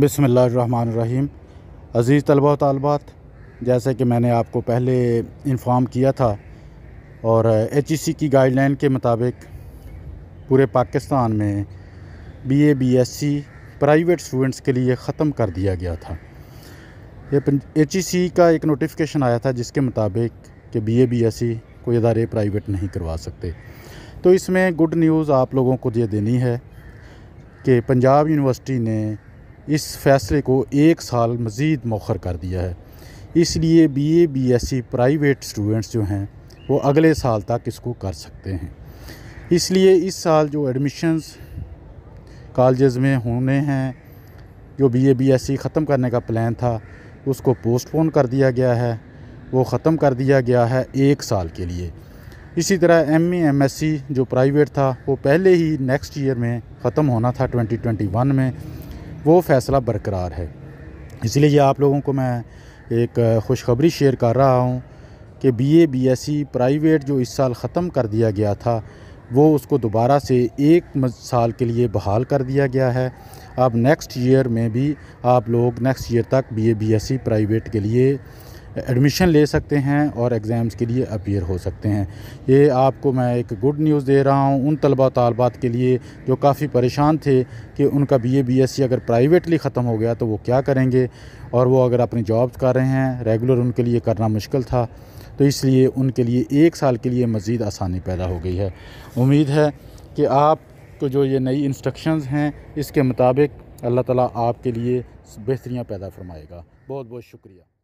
बसमीम अज़ीज़ तलबा तलबात जैसे कि मैंने आपको पहले इन्फॉर्म किया था और एच ई सी की गाइडलाइन के मुताबिक पूरे पाकिस्तान में B A B S C private students के लिए ख़त्म कर दिया गया था ये एच ई सी का एक नोटिफिकेशन आया था जिसके मुताबिक कि B A B S C कोई अदारे प्राइवेट नहीं करवा सकते तो इसमें गुड न्यूज़ आप लोगों को ये देनी है कि पंजाब यूनिवर्सिटी ने इस फैसले को एक साल मज़ीद मौखर कर दिया है इसलिए B BSc S C private students जो हैं वो अगले साल तक इसको कर सकते हैं इसलिए इस साल जो एडमिशन्स कॉलेज में होने हैं जो बी बीएससी एस सी ख़त्म करने का प्लान था उसको पोस्टपोन कर दिया गया है वो ख़त्म कर दिया गया है एक साल के लिए इसी तरह एम एम एस सी जो प्राइवेट था वो पहले ही नेक्स्ट ईयर में ख़त्म होना था 2021 में वो फ़ैसला बरकरार है इसलिए ये आप लोगों को मैं एक खुशखबरी शेयर कर रहा हूँ कि B A B S C private जो इस साल ख़त्म कर दिया गया था वो उसको दोबारा से एक साल के लिए बहाल कर दिया गया है अब नेक्स्ट ईयर में भी आप लोग नेक्स्ट ईयर तक B A B S C private के लिए एडमिशन ले सकते हैं और एग्ज़ाम्स के लिए अपीयर हो सकते हैं ये आपको मैं एक गुड न्यूज़ दे रहा हूँ उन तलबा तलबात के लिए जो काफ़ी परेशान थे कि उनका B A B S C अगर प्राइवेटली ख़त्म हो गया तो वो क्या करेंगे और वो अगर अपनी जॉब कर रहे हैं रेगुलर उनके लिए करना मुश्किल था तो इसलिए उनके लिए एक साल के लिए मज़ीद आसानी पैदा हो गई है उम्मीद है कि आपको जो ये नई इंस्ट्रक्शंस हैं इसके मुताबिक अल्लाह ताला आपके लिए बेहतरियाँ पैदा फरमाएगा बहुत बहुत शुक्रिया